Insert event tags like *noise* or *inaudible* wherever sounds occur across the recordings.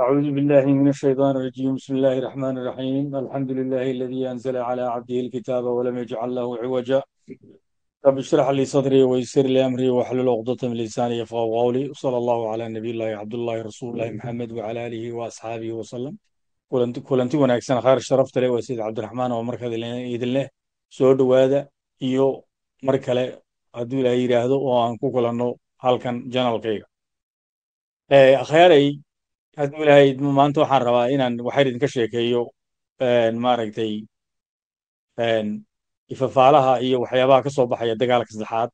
أعوذ بالله من الشيطان الرجيم بسم الله الرحمن الرحيم الحمد لله الذي أنزل على عبده الكتاب ولم يجعل له عوجا رب اشرح لي صدري ويسر لي أمري واحلل عقدة من لساني يفقهوا قولي وصلى الله على نبي الله عبد الله رسول الله محمد وعلى آله وأصحابه وسلم kulanti wanaagsan khayr sharafta leh waa sayid cabdiraxmaan oo markada idin leh soo dhowaada iyo mar kale hadduu ilaa yidhaahdo oo aan ku kulanno halkan janalkayga akhyaaray admulahayd maanta waxaan rabaa inaan waxyar idinka sheekeeyo maaragtay ifafaalaha iyo waxyaabaha ka soo baxaya dagaalka saddexaad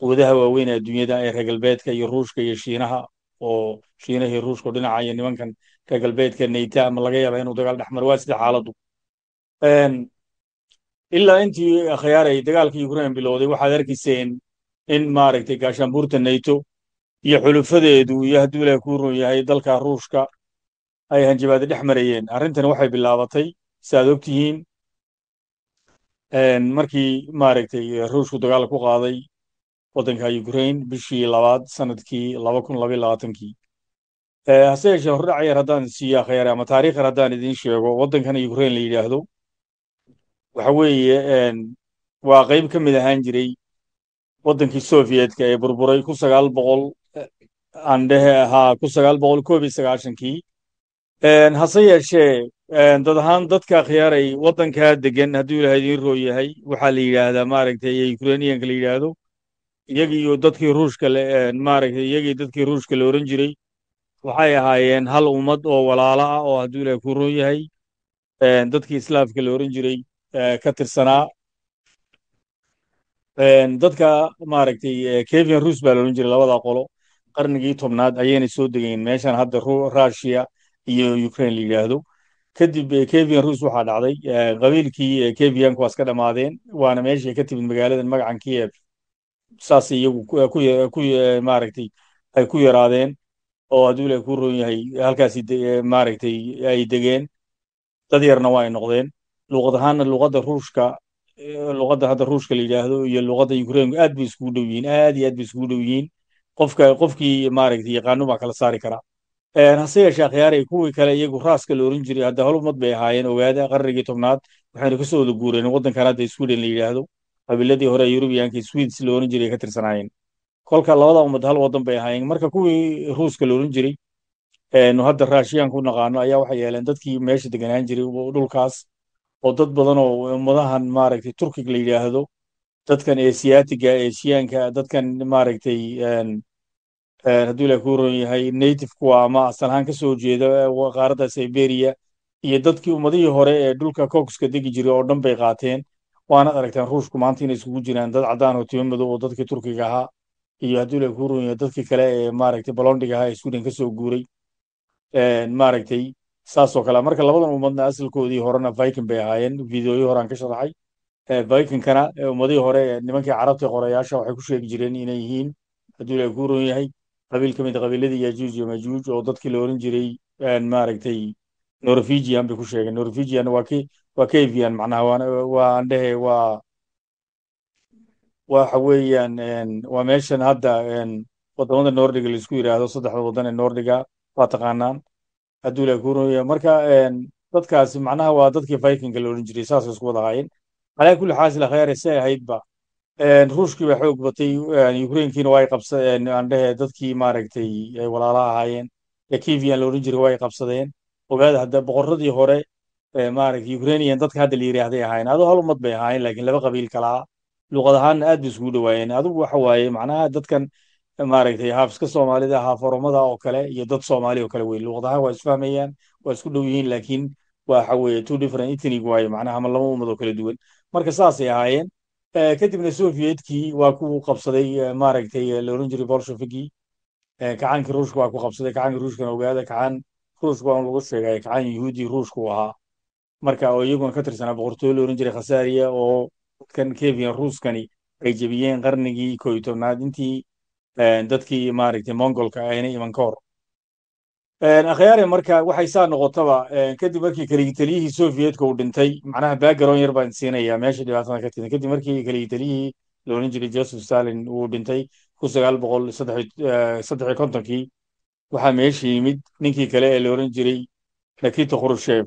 quwadaha waaweyn ee adduunyada ee reer galbeedka iyo ruushka iyo shiinaha oo shiinaha iyo ruushka dhinaca iyo nimankan reer galbeedka nayta ama laga yaaba inuu dagaal dhexmaro waa sida xaaladdu ilaa intii akhyaaray dagaalka ukrain bilowday waxaad arkayseen in maaragtay gaashaanbuurta nayto iyo xulufadeedu iyo hadduu ilaah kuu run yahay dalka ruushka ay hanjabaado dhex marayeen arrintani waxay bilaabatay si ogtihiin markii maaragtay ruushku dagaal ku qaaday waddanka ukrain bishii labaad sanadkii laba kun laba labaatankii hase yeeshee hordhac yar haddaan siiyaa khayare ama taarikh haddaan idiin sheego waddankana ukrain la yidhaahdo waxa weeye waa qayb ka mid ahaan jiray waddankii soviyetka ee burburay kun sagaal boqol aandhehe ahaa ku kii hase yeeshee dad ahaan dadka khiyaaray waddankaa degan hadduu ilaha idiin roo yahay waxaa la yidhaahdaa maaragtay ukrainiyanka la yidhaahdo iyagiiyo dadkii ruushka maaragtay iyagii dadkii ruushka la ohan jiray waxay ahaayeen hal ummad oo walaalo ah oo hadduu ilahay ku roon yahay dadkii islaafka la ohan jiray ka tirsanaa dadka maaragtay kevian ruus baa la ohan jiray labadaa qolo qarnigii tobnaad ayayna soo degayn meeshan hadda rusia iyo ukraine la yidhaahdo kadib eh, kevian rus waxaa dhacday eh, qabiilkii eh, kevianku waa iska dhammaadeen waana meeshii ka timid magaaladan magacan kiev saas iyagu ku maaragtay ay ku yaraadeen oo hadduu ku roon yahay halkaasi maaragtay ay degeen dad yarna waa ay noqdeen luqad ahaanna luuqadda ruushka luuqadda hadda ruushka la yidhaahdo iyo luuqadda ukrainku aad bay isugu dhow yihiin aad iyo aad bay isugu dhow yihiin qofka qofkii maaragta yaqaanu baa kala saari karaa hase yeeshee akhyaaray kuwii kale iyagu raaska la oran jiray hadda holmad bay ahaayeen ogaada qarnigii tobnaad waxaynu kasoo wada guureen waddankan hadda sweden la yidhaahdo qabiiladii hore yurubiyanka sweds la oran jiray ka tirsanaayeen kolka labada ummad hal waddan bay ahaayeen marka kuwii ruuska la oran jiray hadda raashiyan ku naqaano ayaa waxay yeeleen dadkii meesha deganaan jiray dhulkaas oo dad badan oo ummadahan maaragtay turkig la yidhaahdo dadkan asiyaatiga asiyaanka dadkan maaragtay Eh, haddii ilahi ku ron yahay native kuwa ama asal ahaan kasoo jeeda eh, qaaradda siberia iyo dadkii ummadihii hore ee dhulka cooska degi jiray oo dhan bay qaateen waanaad aragtaan ruushku maanta inay isugu jiraan dad caddaan oo timo madow oo dadkii turkiga ahaa iyo hadduu ilahi ku ron yahay dadkii kale ee maaragtay bolondhiga ahaa ee sweden kasoo guuray eh, maaragtay saasoo kale marka labadan ummadna asalkoodii horena viking bay ahaayeen videoyii horean ka sharaxay vikingkana ummadihii hore nimankii carabta qorayaasha waxay ku sheegi jireen inay yihiin hadduu ilahi ku ron yahay qabiil ka mid a ah qabiiladii yajuuj iyo majuuj oo dadkii la oran jiray maaragtay norvegian bay ku sheegeen norvegian waa ki waa kavian macnaha waa waa andhehe waa waxa weeyaan waa meeshan hadda wadamada nordiga laisku yidhaahdo saddexda waddan ee nordiga waa taqaanaan adduula kuroya marka dadkaasi macnaha waa dadkii vikinga la oran jiray saasay isku wada ahaayeen calaa kulli xaasil khayre si ahaydba ruushkii baa xoog batay ukrainkiina waa qabsadeen aan dhehe dadkii maaragtay ay walaalaha ahaayeen ee kivian la odhan jiray waa ay qabsadeen ogaada hadda boqorradii hore maaragtay ukrainian dadka hadda la yidhaahday ahaayeen adoo hal ummad bay ahaayeen laakiin laba qabiil kalaa ah. luuqad ahaanna aad bay isugu dhawaayeen adigu waxa waaye macnaha dadkan maaragtay haafiska soomaalida haaf oromada oo kale iyo dad soomaali oo kale wey luuqad ahaan waa isfahmayaan waa isku dhow yihiin laakiin waxa weeye two different ethnic waaye macnaha ama laba ummad oo kala duwan marka saasay ahaayeen Eh, kadibna sovietkii waa ku qabsaday eh, maaragtay eh, laoran jiray bolsheviki kacaankii ruushka waa ku qabsaday kacaanki ruushkana ogaada kacaan ruushka waan lagu sheegay kacaan yuhuudii ruushka u ahaa marka oo iyaguna ka tirsanaa boqortooyo laoran jiray khasaariya oo dadkan kevian ruuskani ay jebiyeen qarnigii koyo tobnaad intii dadkii maaragtay mongolka ahayna iman ka hor akhyaare marka waxay saa noqotaba kadib markii keligitaliyihii soviyetk uu dhintay macnaha background yar baan siinaya meesha dhibaatadan ka tida kadib markii keligitaliyihii la jiray joseph stalin uu dhintay kun sagaal boqol saddex kontonkii waxaa meesha yimid ninkii kale ee la jiray nakita khrushev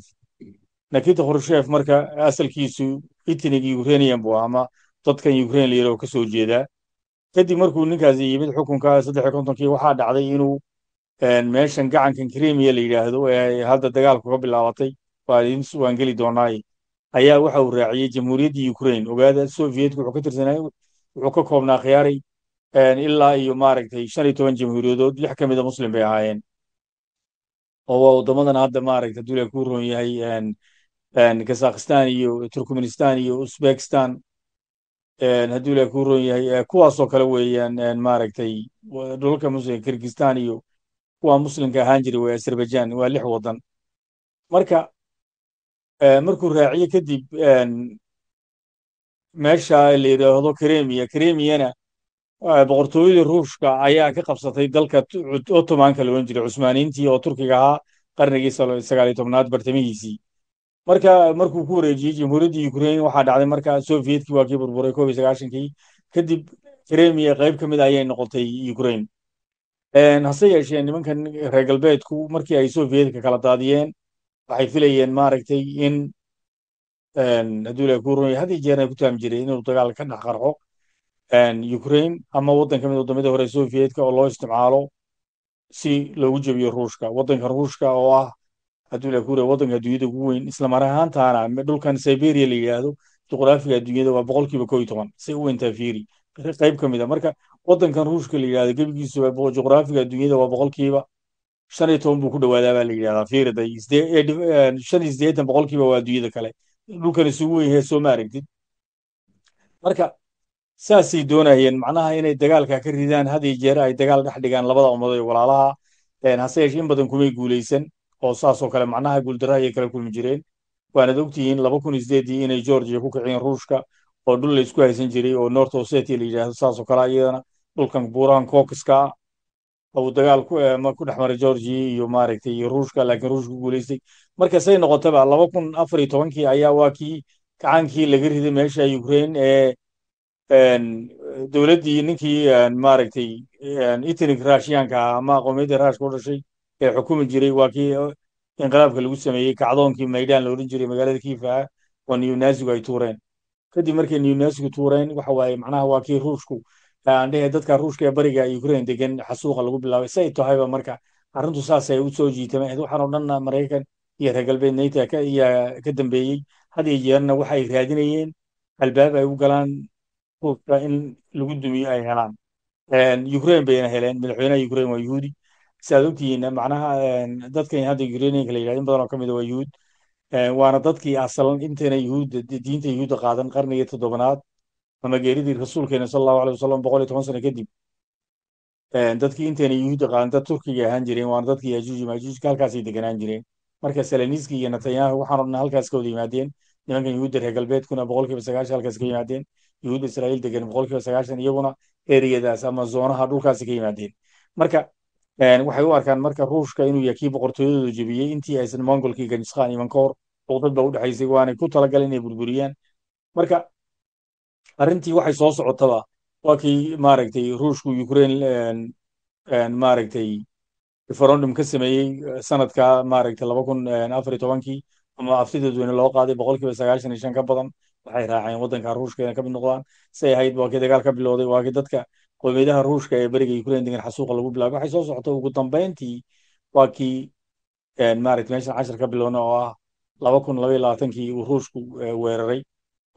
nakita khrushev marka asalkiisu itniga ukrainian buu ama dadkan ukraine la yidhaho ka jeedaa kadib markuu ninkaasi yimid xukunka saddex kontonkii waxaa dhacday inuu meeshan gacankan krimiya la yidhaahdo ee hadda dagaalku ka bilaabatay waan geli doonaaye ayaa waxa uu raaciyey jamhuuriyaddii ukraine ogaada soviyetka wuxuu ka tirsanay wuxuu ka koobnaa khiyaaray ilaa iyo maaragtay shan iyo toban jamhuuriyadood lix ka mida ah muslim bay ahaayeen oo waa waddamadan hadda maaragtay dulia ku roon yahay kazakhistan iyo turkmenistan iyo uzbekistan hadduu ilaah ku roon yahay kuwaasoo kale weeyaan maaragtay dhulalka muslim kirgistan iyo kuwa muslimka ahaan jira way azerbajan waa lix waddan marka eh, markuu raaciyo kadib eh, meesha la yidhaahdo kremiya kremiyana eh, boqortooyadii ruushka ayaa ka qabsatay dalka otomanka la odhan jiray cusmaaniintii oo turkiga ahaa qarnigii sagaaliyo tobnaad bartamihiisii marka markuu ku wareejiyey jamhuuriyaddii ukrain waxaa dhacday marka soviyetkii waa kii burburay koob iyo sagaashankii kadib kremiya qayb ka mid ah ayay noqotay ukraine hase yeeshee nimankan reer galbeedku markii ay sovietka kala daadiyeen waxay filayeen maaragtay in adduula ku had iyo jeer ku taam jireen inuu dagaal ka dhex qarxo ukraine ama waddan ka mid wadamada hore soviyetka oo loo isticmaalo si loogu jebiyo ruushka waddanka ruushka oo ah adduula ku waddanka adduunyada ugu weyn islamar mar ahaantaana dhulkan siberia la yidhaahdo juqraafiga adduunyada waa boqolkiiba koo iyo toban say u weyn tahay *laughs* qayb ka mid a ah. marka waddankan ruushka la yidhahda gebigiisu juqraafiga adduunyada waa boqolkiiba shan iyo toban buu ku dhawaadaa baa la yidhahdaa fiirida shan iyo siddeetan boqolkiiba waa adduunyada kale dhulkan isugu weyn yahay soo ma marka saasay doonayeen macnaha inay dagaalka ka ridaan had iyo jeer ay dagaal dhex dhigaan labada ummad ee walaalaha hase yeeshee in badan kumay guulaysan oo saasoo kale macnaha guuldarra ayay kala kulmi jireen waanad ogtihiin laba kun iyo siddeedii inay georgia ku kiciyeen ruushka oo dhul e la haysan jiray oo north osetia la yidhaahdo saasoo kale iyadana dhulkan buurahan kokiska ah ou dagaal ku dhex maray georgia iyo maaragtay iyo ruushka laakiin ruushka guuleystay marka say e noqotaba laba kun afar iyo tobankii ayaa waa kii gacaankii laga riday meesha ukraine ee dowladdii ninkii maaragtay etnik raashiyaanka ah ama aqoomiyadda rashka u dhashay ee xukumi jiray waa kii inqilaabka lagu sameeyey kacdoonkii maydaan la odhan jiray magaalada kiifa oo niyunaasigu ay tuureen kadib markay newnesku tuureen waxa waaye macnaha waa kii ruushku ah, andhehe dadka ruushka ee bariga ukraine degan xasuuqa lagu bilaabay si ay tahayba marka arrintu saasay u soo jiitameen waxaan oo dhanna ah maraykan iyo reer galbeed nayta ayaa ka dambeeyey had iyo jeerna waxa ay raadinayeen albaab ay u galaan ruushka in lagu dumiyo ay helaan ukraine bayna heleen madaxweynaha ukraine waa yuhuudi si aad macnaha dadkan hadda ukrainianka la yidhahdo in badan oo ka mid ah waa yuhuud waana dadkii asalan intayna yuhuudda diinta yuhuudda qaadan qarnigii toddobanaad ama geeridii rasuulkeena sal allahu alay wasalam boqol iyo toban sano kadib dadkii intayna yuhuudda qaadan dad turkiga ahaan jireen waana dadkii yajuuji maajuujka halkaasay deganaan jireen marka salaniski iyo netanyahu waxaanoo dhan halkaas ka wada yimaadeen nimankan yuhuudda reer galbeedkuna boqol sagaashan halkaas ka yimaadeen yuhuudda israa'iil degan boqol sagaashan iyaguna ereyadaas ama zoonaha dhulkaasi ka yimaadeen marka waxay u arkaan marka ruushka inuu yahay kii boqortooyadooda jebiyey intii aysan mongolkii ganjiskhan iyo dowdad ba udhexaysay waanay ku talagaleen inay burburiyaan marka arrintii waxay soo socotaba waa kii maaragtay ruushku ukraine maaragtay referendum ka sameeyey eh, sanadka maaragtay laba kun afar iyo tobankii ama aftideedweyne loo qaaday boqolkiiba sagaashan iyo shan ka badan waxay raaceen waddanka ruushka inay ka mid noqdaan say ahayd waa dagaal ka bilowday waa dadka qowmiyadaha ruushka ee beriga ukraine degan xasuuqa lagu bilaabay waxay soo socotay ugu dambayntii waa kii maaragtay meeshan cashir ka bilowna oo ah laba kun labay labaatankii uu ruushku eh, weeraray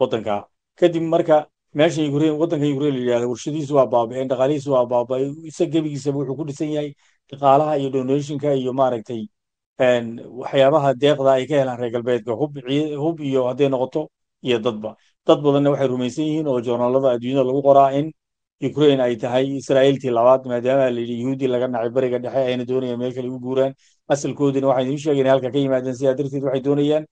waddanka kadib marka meesha ukrein waddanka ukrein la yidhahdo warshadiisu waa baaba-een dhaqaalihiisu waa baaba-ay isa gebigiisaba wuxuu ku dhisan yahay dhaqaalaha iyo donationka iyo maaragtay waxyaabaha deeqda ay ka helaan reer galbeedka hub iyo hadday noqoto iyo dadba dad badanna waxay rumaysan yihiin oo joornaalada adduunyada lagu qoraa in ukrain ay tahay israiltii labaad maadaama la yidhi laga nacay bariga dhexe ayna doonaya meel kale u guuraan asalkoodina waxaynu u sheegayna halka ka yimaadeen sidaa darteed waxay doonayaan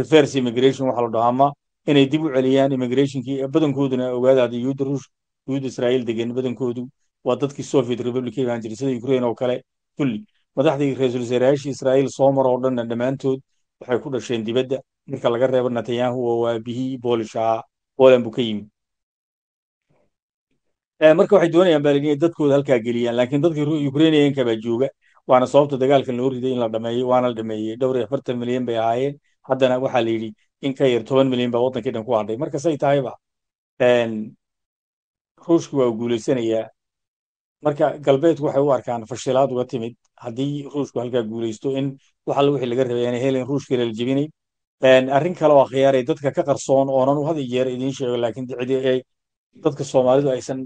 reverse immigration waxa la dhaho ama inay dib u celiyaan immigrationkii badankooduna ogaadaada yuhuudda ruush yuhuudda israa'iil degan badankoodu waa dadkii soviet republic ka imaan jiray sida ukraine oo kale kulli madaxdii ra-iisul wasaarayaashii israa'iil soo mar oo dhanna dhammaantood waxay ku dhasheen dibadda marka laga reebo netanyahu oo waa bihii ahaa poland buu ka yimid eh, marka waxay doonayaan baa layidhi dadkooda halkaa geliyaan laakiin dadka ukrainiyanka baa jooga waana sababta dagaalka loo riday in la dhameeyo waana la dhameeyey dhowr iyo afartan milyan bay ahaayeen haddana waxaa la yidhi in ka yar toban milyan baa waddankii dhan ku hadhay marka say tahayba ruushku waa guulaysanayaa marka galbeedku waxay u arkaan fashilaad uga timid haddii ruushku halkaa guulaysto in wax alle wixii laga rabay aanay helin ruushkiila la jebinay arrin kale oo khiyaaray dadka ka qarsoon oonan u had jeer idiin sheego laakiin dadka soomaalidu aysan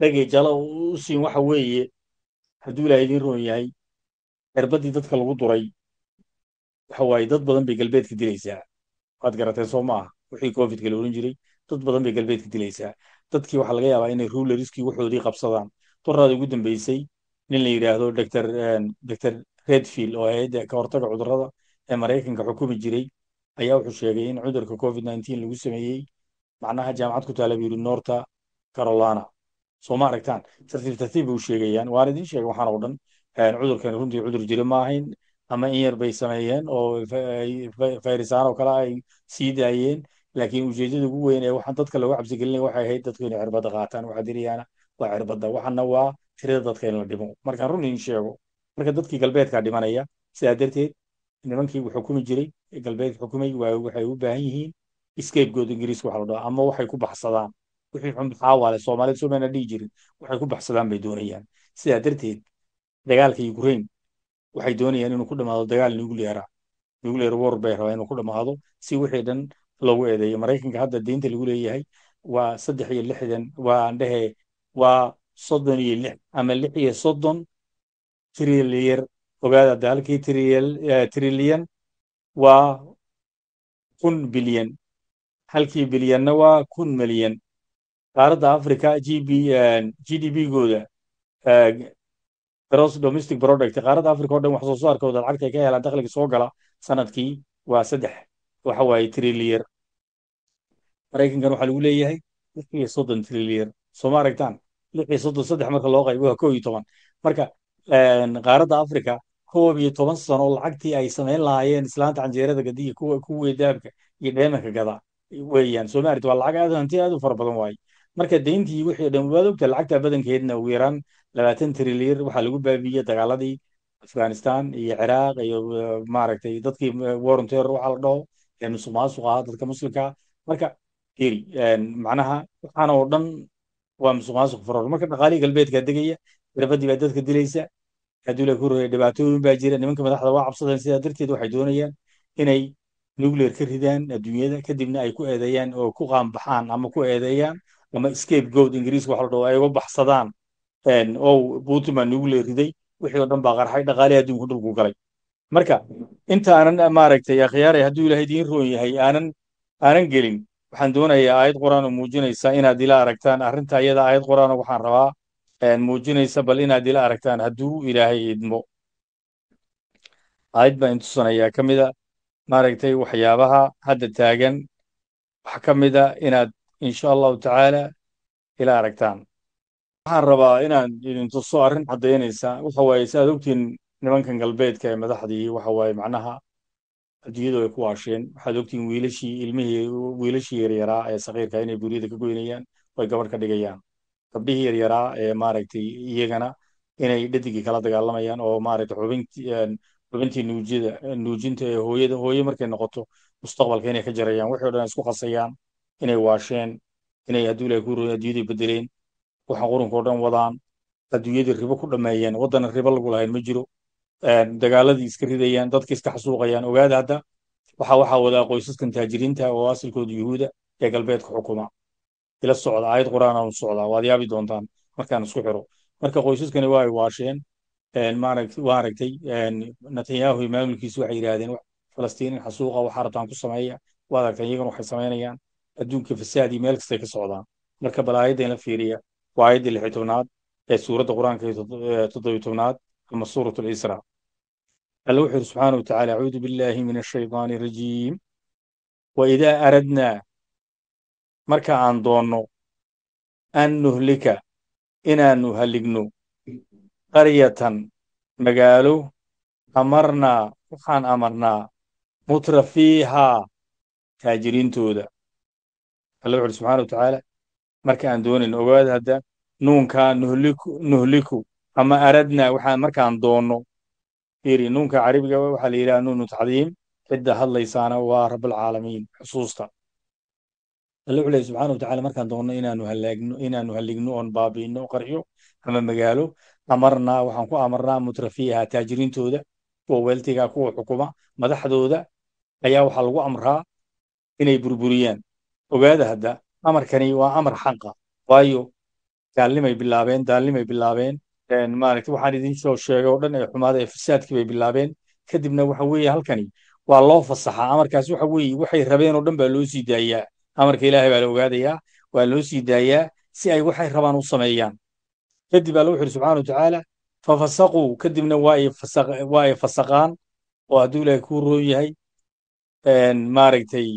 dhagay jalo u siin waxa weeye hadduu ilaaha idiin roon yahay cirbadii dadka lagu duray waxa dad badan bay galbeedka dilaysaa waad garateen soo maaha wixii covidka la ohan jiray dad badan bay galbeedka dilaysaa dadkii waxaa laga yaabaa inay rulerskii waxoodii qabsadaan doraada ugu dambeysay nin la yidhaahdo dr eh, dr redfield oo hay-adda ka hortaga cudurrada ee maraykanka xukumi jiray ayaa wuxuu sheegay in cudurka covid nneteen lagu sameeyey macnaha jaamacad ku taala buu yidhi norta carolina soo ma aragtaan tartiib tartiib buu sheegayaan waan idin sheegay waxaan oo dhan cudurkan runtii cudur jiri ma ama in yar bay sameeyeen oo fayrisaan kale ay sii daayeen laakiin ujeedada ugu weyn ee waxaan dadka looga cabsigelinaya waxay ahayd dadku inay cirbadda qaataan waxaa dirayaana waa cirbadda waxaana waa tirada dadka in la dhimo markaan run in sheego marka dadkii galbeedkaa dhimanaya sidaa darteed nimankii xukumi jiray galbeed xukumay waxay u baahan yihiin escapegood ingiriisku waxa la dhaha ama waxay ku baxsadaan wixii xun xaawaale soomaalida soo dhihi jirin waxay ku baxsadaan bay doonayaan sidaa darteed dagaalka ukrain waxay doonayaan inuu ku dhamaado dagaal nuclear ah. nuclear war bay rabaa inuu ku dhamaado si wixii dhan loogu eedeeyo maraykanka hadda deynta lagu leeyahay waa saddex iyo lixdan waa dhehe waa soddon iyo lix ama lix iyo soddon trilyer ogaada hadda halkii trilyan eh, waa kun bilyan halkii bilyanna waa kun milyan qaaradda africa g b eh, g d b gooda eh, gross domestic product qaarada africa o dhan wax soo saarkooda lacagta ay ka helaan dakhliga soo gala sanadkii waa saddex waxa waaye trilyer maraykankan waxaa lagu leeyahay lix iyo soddon trilyer sooma aragtaan lix iyo soddon saddex marka loo qaybo waa koo iyo toban marka qaaradda africa koob iyo toban sano lacagtii ay samayn lahaayeen islaanta canjeerada gadiya kuwa kuwii iyo dheemanka gada weeyaan soomaaliya waa lacag aad hanti aad u fara badan waaye marka deyntii wixii dhan waad lacagta badankeedna ugu yaraan labaatan trilyan waxaa lagu baabiiyey dagaaladii afghanistan iyo ciraaq iyo uh, maaragtay dadkii uh, warranter waxaa la dhaho ee musuq ahaa dadka muslimkaa marka iri macnaha waxaan oo dhan waa musuq faror marka dhaqaalihii galbeedkaa degaya darafadii baa dadka dilaysa adduula ku roya dhibaatooyin baa jira nimanka madaxda waa cabsadeen sidaa darteed waxay doonayaan inay nuclear ka ridaan adduunyada kadibna ay ku eedeeyaan oo ku qaanbaxaan ama ku eedeeyaan ama scapegoat ingiriiska waxa la dhaho ay uga baxsadaan ow puntland nagu leeriday wixii oo dhan baa qarxay dhaqaalihii adduunku dhulku galay marka inta aanan maaragtay akhyaaray hadduu ilahay idiin roon yahay aanan aanan gelin waxaan doonayaa aayad qur'aan oo muujinaysa inaad ila aragtaan arrinta iyada aayad qur'aan oo waxaan rabaa muujinaysa bal inaad ila aragtaan hadduu ilaahay idmo aayad baan intusanayaa ka mida maaragtay waxyaabaha hadda taagan wax ka mida inaad insha allahu tacaala ila aragtaan waxaan rabaa inaan idin tuso arrin caddaynaysa waxa waaye si aad nimankan galbeedka ee madaxdii waxa waaye macnaha adduunyadu ay ku waasheen waxaad ogtihiin wiilashii ilmihii wiilashii yaryaraa ee sakiirka inay guryada ka goynayaan oy gabadh ka dhigayaan gabdhihii yaryaraa ee maaragtay iyagana inay dhadigii kala dagaalamayaan oo maaragtay xubint xubintii nuujida nuujinta ee hooyada hooye markay noqoto mustaqbalka inay ka jarayaan wixii o dhan ay isku khasayaan inay waasheen inay adduula ku royen adduunyadii bedeleen waxaan qurunkao dhan wadaan adduunyadii ribo ku dhammeeyeen waddanan ribo lagu lahayn ma jiro dagaaladii iska ridayaan dadka iska xasuuqayaan ogaada hadda waxa waxaa wadaa qoysaskan taajiriinta oo asalkooda yuhuuda ee galbeedka xukuma ila socda aayad qur-aanaan u socdaa waad yaabi doontaan markaan isku xiro marka qoysaskani waa ay waasheen waa aragtay netanyahu iyo waxay yidhaahdeen falastiin in xasuuqa waxa rabtaan ku sameeya waad aragtaan iyagan waxay samaynayaan adduunka fasaadii meel kastay ka socdaan marka bal aayadda inla fiiriya waa ayaddii lixi tobnaad ee suuradda qur-aanka toddobiy tobnaad ama suurat lisra alle wuxuu yidhi subxaana watacaala acuudu billaahi min ashaydaani arajiim waidaa aradnaa marka aan doonno an nuhlika inaanu haligno qaryatan magaalo amarnaa waxaan amarnaa mutra fiihaa taajiriintooda alla wuxuuhi subxana watacaala marka aan doonayno ogaada hadda nuunka nuhliku nuhliku ama aradnaa waxaa markaan doonno fiiri nuunka carabiga waxaa la yidhaha nuunu tacdiim cidda hadlaysaana waa rabalcaalamiin xusuusta alla wuxuu leehy subxana watacala markaan doonno inaanu halaagno inaanu halligno oon baabi'ino qaryo ama magaalo amarnaa waxaan ku amarnaa mutrafiyaha taajiriintooda kuwa weeltiga kuwa xukuma madaxdooda ayaa waxaa lagu amraa inay burburiyaan ogaada hadda amarkani waa amar xaqa waayo daallimay bilaabeen daallimay bilaabeen maaragtay waxaan idin soo sheegay oo dhan ee xumaada ee fasaadkii bay bilaabeen kadibna waxa weeye halkani waa loo fasaxaa amarkaas waxa weeye waxay rabeen oo dhan baa loo sii daayaa amarka ilaahay baa la ogaadayaa waa loo sii daayaa si ay waxay rabaan u sameeyaan kadib alla wuxu yidhi subxana watacaala fafasaquu kadibna waa ay fasaqaan oo hadduu ilaahay kuu roon yahay maaragtay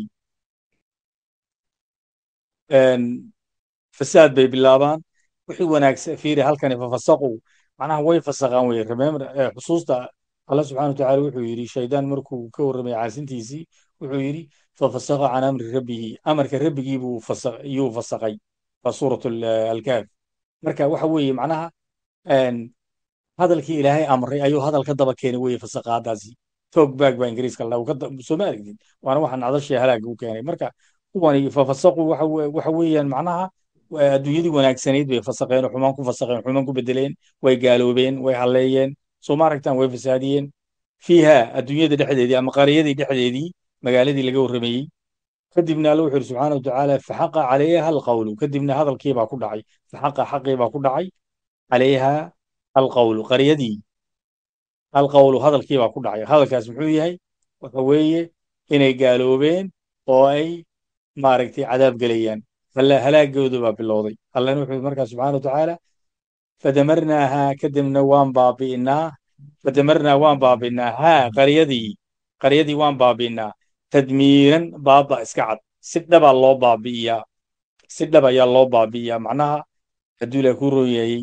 fasaad bay bilaabaan wixii wanaagsan fiiri halkani fafasaqu macnaha way fasaqaan wey remember eh, xusuusta allah subxana watacaala wuxuu yidhi shaydaan markuu ka warramay caasintiisii wuxuu yidhi fafasaqa can amri rabbihi amarka rabbigii buu iyuu fasaqay suurat eh, alkaaf marka waxa weeye macnaha hadalkii ilaahay amray ayuu hadal ka daba keenay weye fasaqaadaasi toog baag baa ingiriiska la soo waana waxaa nacdashii halaag u keenay marka kuwani fafasaqu waxa weeyaan macnaha adduunyadii wanaagsanayd bay fasaqeen xumaan ku fasaqeen xumaan ku bedeleen way gaaloobeen way halleeyeen soo maaragtan way fasaadiyeen fiiha adduunyada dhexdeedii ama qariyadii dhexdeedii magaaladii laga warramayey kadibna alla wuxu yidhi subxaana watacaala faxaqa calayha alqawlu kadibna hadalkiibaa ku dhacay faxaqa xaqiibaa ku dhacay calayha alqawlu qaryadii alqawlu hadalkiibaa ku dhacay hadalkaas muxuu yahay waxa weeye inay gaaloobeen oo ay maaragtay cadaab gelayaan alla halaagoodu baa bilowday allana wuxuu markaa subxaana watacaala fadamarnaahaa kadibna waan baabinaa fadamarnaa waan baabi'inaa haa qaryadii qaryadii waan baabi'inaa tadmiiran baaba iska cad si dhabaa ah loo baabi'iyaa si dhab ayaa loo baabi'iyaa macnaha hadduu ilaah ku rooyeeyey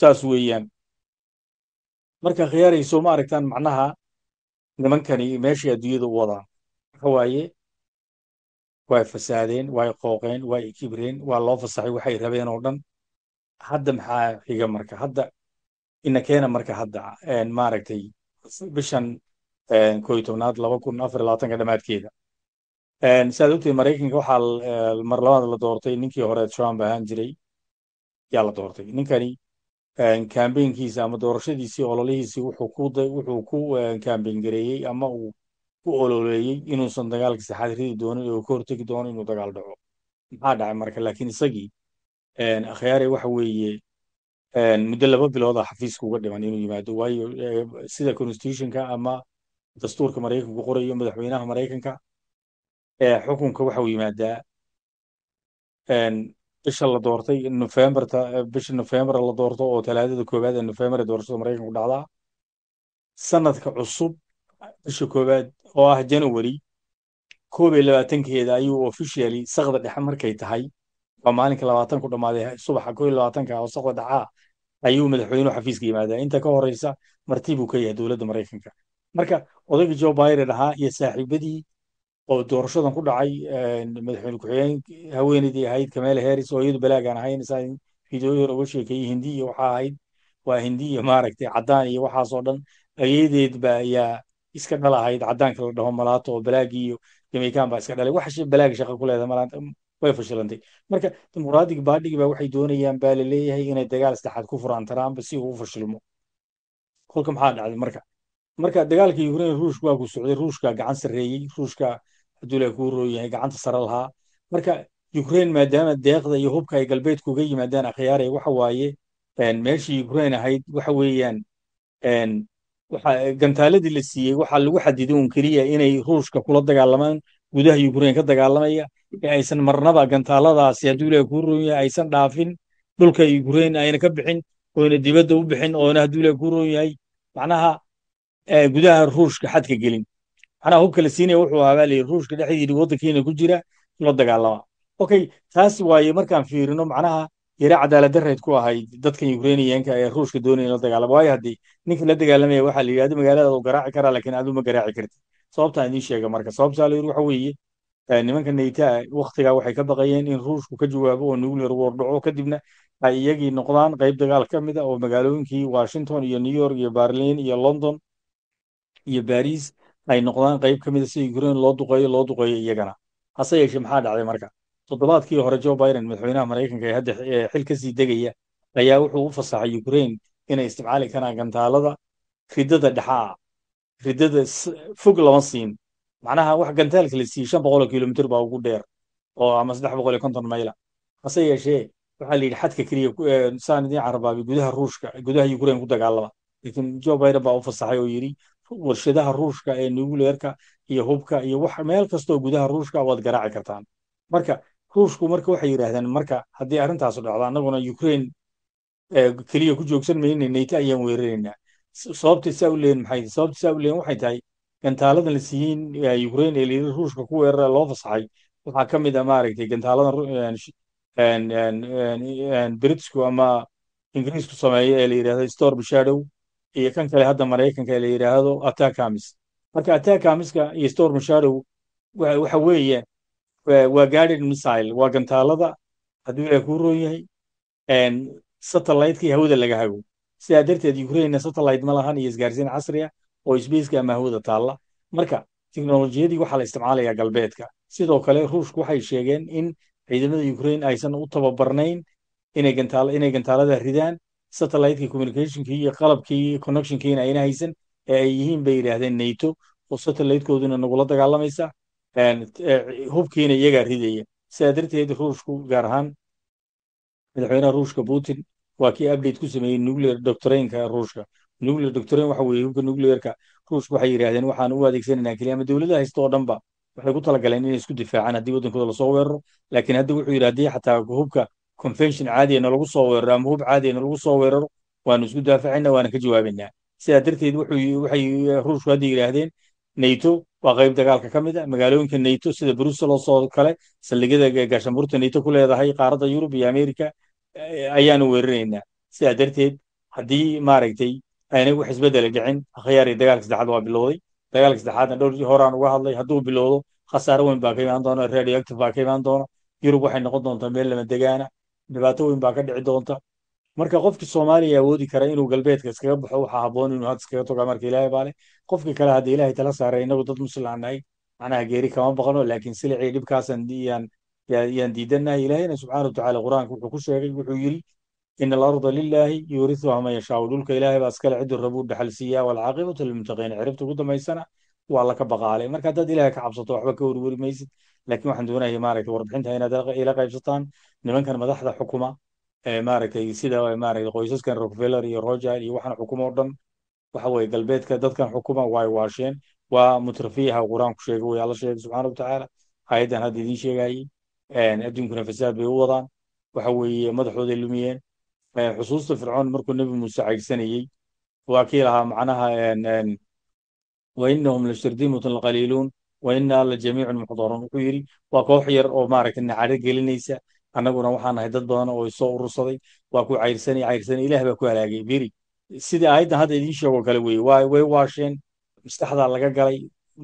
saas weeyaan marka khiyaarayso ma aragtaan macnaha nimankani meeshay adduunyada u wadaan waxa waaye way fasaadeen way qooqeen waa ikibreen waa loo fasaxay waxay rabeen oo dhan hadda maxaa xiga marka hadda inakeena marka hadda maaragtay bishan kooiy tobnaad laba kun afar labaatanka dhammaadkeeda siaad ogtay maraykanka waxaa mar labaad la doortay ninkii hore trump ahaan jiray yaa la doortay ninkani kambeynkiisa ama doorashadiisii ololihiisii wuxuu ku wuxuu ku kambeyn gareeyey ama uu ku ololeeyey inuusan dagaalka saxaad ridi doonin oo ka hortegi doono inuu dagaal dhaco maxaa dhacay marka laakiin isagii akhyaare waxa weeye muddo laba bilooda xafiiska uga dhiman inuu yimaado waayo sida constitutionka ama dastuurka maraykanku qorayo madaxweynaha maraykanka xukunka waxau yimaadaa bisha la doortay nofembarta bisha novembar la doorto oo talaadada koowaad ee nofembar ee doorashada maraykanku dhacdaa sanadka cusub bisha koowaad oo ah january koob iyo labaatankeeda ayuu officially sakda dhexe markay tahay waa maalinka labaatan ku dhammaaday subaxa koob labaatanka oo sakda dhexaa ayuu madaxweynuhu xafiiska yimaadaa inta ka horeysa marti ka yahay dowladda maraykanka marka odayga jo biden ahaa iyo saaxiibadii oo doorashadan ku dhacay madaxweyne ku-xigeen haweeneydii ahayd kamala harris oo iyadu balaagaan ahayn isaan fideoyin uga sheekeeyey hindi iyo waxaa ahayd waa hindi iyo maaragtay caddaan iyo waxaas dhan ayadeed ba ayaa iska dhal ahayd cadaanka la dhaho malaato oo balaagi iyo jamaican baa iska dhalay wax balaagi shaqo ku leedahay malaanta um, way fashilantay marka dimuqraadiga baadhigi ba waxay doonayaan baa laleeyahay inay dagaal saddexaad ku furaan trump si uu u fashilmo kolka maxaa dhacday marka marka dagaalka ukraine ruushka waa ku socday ruushka gacan sarreeyey ruushka aduula kuu rooyahay gacanta sare lahaa marka ukraine maadaama deeqda iyo hubka ay galbeedka uga yimaadaan akhyaaraya waxa waaye meeshii ukraine ahayd waxa weeyaan Eh, gantaaladii la siiyey waxaa lagu xadiday un keliya inay ruushka kula dagaalamaan gudaha yukrain ka dagaalamaya ee aysan marnaba gantaaladaasi hadduu ilahay kuu roon yahay aysan dhaafin dhulka yukrain ayna ka bixin oyna dibadda u bixin oona hadduu ilahay kuu roon yahay macnaha eh, gudaha ruushka xadka gelin macnaha hubka la siinaya wuxuu ahaa baa ruushka dhexdiidhi waddankiina ku jira kula dagaalama okay taas waaye markaan fiirino macnaha yaro cadaalad dareed ku ahayd dadkan ukrainiyanka ee ruushka doonaya la dagaalama waayo haddii ninkii la dagaalamaya waxaa la yidhahdo magaaladaadu garaaci karaa lakiin aduma garaaci karti sababtaan idiin sheega marka sababtaa la yidhi waxa weeye nimanka neytaa waktigaa waxay ka baqayeen in ruushku ka jawaabo oo nuclear war dhaco kadibna ay iyagii noqdaan qayb dagaal ka mid a ah oo magaalooyinkii washington iyo new york iyo berlin iyo london iyo baris ay noqdaan qayb ka mid a ah sida ukraine loo duqeeyo loo duqeeyo iyagana hase yeeshee maxaa dhacday marka toddobaadkii hore jo biden madaxweynaha maraykanka ee hadda xil kasii degaya ayaa wuxuu u fasaxay ukraine inay isticmaali karaan gantaalada ridada dhexaa ridada fog lama siin macnaha wax gantaalka la siiyey shan boqoloo kilomitr baa ugu dheer oo ama saddex boqol iyo konton mayla hase yeeshee waxaa la xadka keliya saan idiin carabaabi gudaha ruushka gudaha ukraine ku dagaalama laakiin jo biden baa u fasaxay oo yidhi warshadaha ruushka ee nuguleerka iyo hubka iyo wax meel kastoo gudaha ruushka waad garaaci kartaan marka ruushku marka waxay yidhaahdeen marka haddii arrintaasu dhacdo annaguna ukraine eh, keliya ku joogsan mayne nayto ayaan weeraraynaa sababta saa u leeyin maxay sababta saa u leeyin waxay tahay gantaaladan la siiyin eh, ukraine ee liiri ruushka ku weerara loo fasaxay waxaa ka mid a ah maaragtay gantaalada eh, britisku ama ingiriisku sameeyo ee la yidhahdo storm shadow iyo kan kale hadda maraykanka ee la yidhaahdo attack marka attack iyo storm shadow waxa weeye waa gaaded missile waa gantaalada hadduu ilaah kuu roon yahay satellitekii hawada laga hago sidaa darteed ukrainna satellite ma lahan iyo isgaarsiin casri ah oo sbacka ama hawada taalla marka teknolojiyadii waxaa la isticmaalayaa galbeedka sidoo kale ruushku waxay sheegeen in ciidamada ukraine aysan u tababarnayn inay gantaalada ridaan satelliteka communicationkii iyo qalabkii connectionkiina ayna haysan ee ay yihiin bay yidhaahdeen nato oo satellitekooduna nagula dagaalamaysa Eh, hubkiina iyagaa ridaya sidaa darteed ruushku gaar ahaan madaxweynaha ruushka putin waa kii abdate ku sameeyey nuclear doctrainka ruushka nuclear doctrain waxa weeye hubka nuclearka ruushka waxay yidhahdeen waxaan u adeegsananaa keliya ama dowladaha haysta oo dhan waxay ku talagaleen inay isku difaacaan haddii waddankooda lasoo weeraro laakiin hadda wuxuu yidhi haddii xataa hubka convention caadiyana lagu soo weeraro ama hub caadiyana lagu soo weeraro waanu isku daafacaynaa waana ka jawaabaynaa sidaa darteed waxay ruushku hadda yidhaahdeen nato waa qayb dagaalka ka mid a magaalooyinka nato sida bruselos oo kale saldhigyada gaashambuurta nato ku leedahay qaaradda yurub iyo america ayaanu weeraraynaa sidaa darteed haddii maaragtay aynay wax isbedela dhicin akhyaari dagaalka saddexaad waa bilowday dagaalka saddexaadna dhowr horaan uga hadlay hadduu bilowdo khasaaro weyn baa ka imaan doona radioactive baa ka imaan doona yurub waxay noqon doontaa meel lama degaana dhibaato weyn baa ka dhici doonta marka qofki soomaaliya awoodi kara inuu galbeedka iskaga baxo waxaa haboon inuu had iskaga toga marka ilaahay baale qofkii kale hadda ilaahay tala saaray inagu dad muslimaan macnaha geeri kama baqano laakiin silicii dhibkaasan yaan yaan ilaahayna subxaana watacaala qur-aanka wuxuu ku sheegay wuxuu yidhi in alarda lilaahi yuurisuha man yashaau dhulka ilaahay baa iskale cidduu rabuu dhaxal walcaaqibatu lilmuttaqiin ciribta ugu dambaysana waa laka baqaalay marka haddaad ilaahay ka cabsato waxba ka warwari maysid laakiin waxaan doonayay maaragtay warbixinta inaad ila qaybsataan nimankan madaxda xukuma Eh, maaragtay sida maaragtay qoysaskan rockefeller iyo roger iyo waxaan xukuma o dhan waxa weye galbeedka dadkan xukuma way waasheen waa mutrafiyaha qur-aanku sheegay way alla sheegay subxaana watacaala hay-addan hadda idiin sheegayey adduunkuna fasaad bay u wadaan waxa weeye madaxooday lumiyeen eh, xusuusta fircoon markuu nebi muuse cagsanayey waa kii lahaa macnaha wa inahum lashirdimatun laqaliiluun wa inaa la jamiicun muxdaruun wuxuu yidhi waa koox yar oo maaragtay nacaro gelinaysa annaguna waxaan nahay dad badan oo isoo urursaday waa ku cayrsanay cayrsanay ilaah baa ku halaagay beri sidii aayaddan hadda idiin sheegoo kale weeye way waasheen maskaxdaa laga galay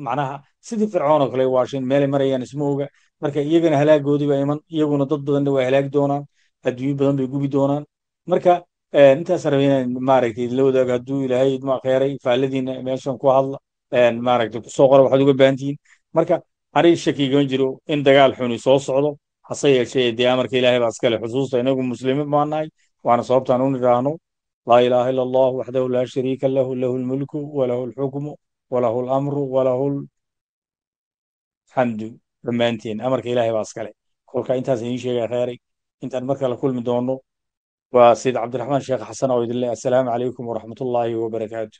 macnaha sidii fircoon oo kale waasheen meelay marayaan isma oga marka iyagana halaagoodii baa iman iyaguna dad badanna waa halaagi doonaan adduunyo badan bay gubi doonaan marka eh, intaas rabe inaan maaragtay idinla wadaago hadduu ilaahay idma kheeray faalladiina meeshan ku hadla eh, maaragtay kusoo qora waxaad uga baahantihiin marka aniga shakigan jiro in dagaal xuni soo socdo hase yeeshee dee amarka ilahay baa iskale xusuusta inagu muslimiin baa nahay waana sababtaan un idhaahno laa ilaaha ila allah waxdahu laa shariika lahu lahu lmulku walahu alxukmu walahu alamru walahu lxamdu dhammaanteen amarka ilahay baa iskale kolka intaas idin sheegaya kheyray intaan marka la kulmi doono waa sayid cabdiraxmaan sheekh xasan oo idin le assalaamu calaykum waraxmatullaahi wabarakaatu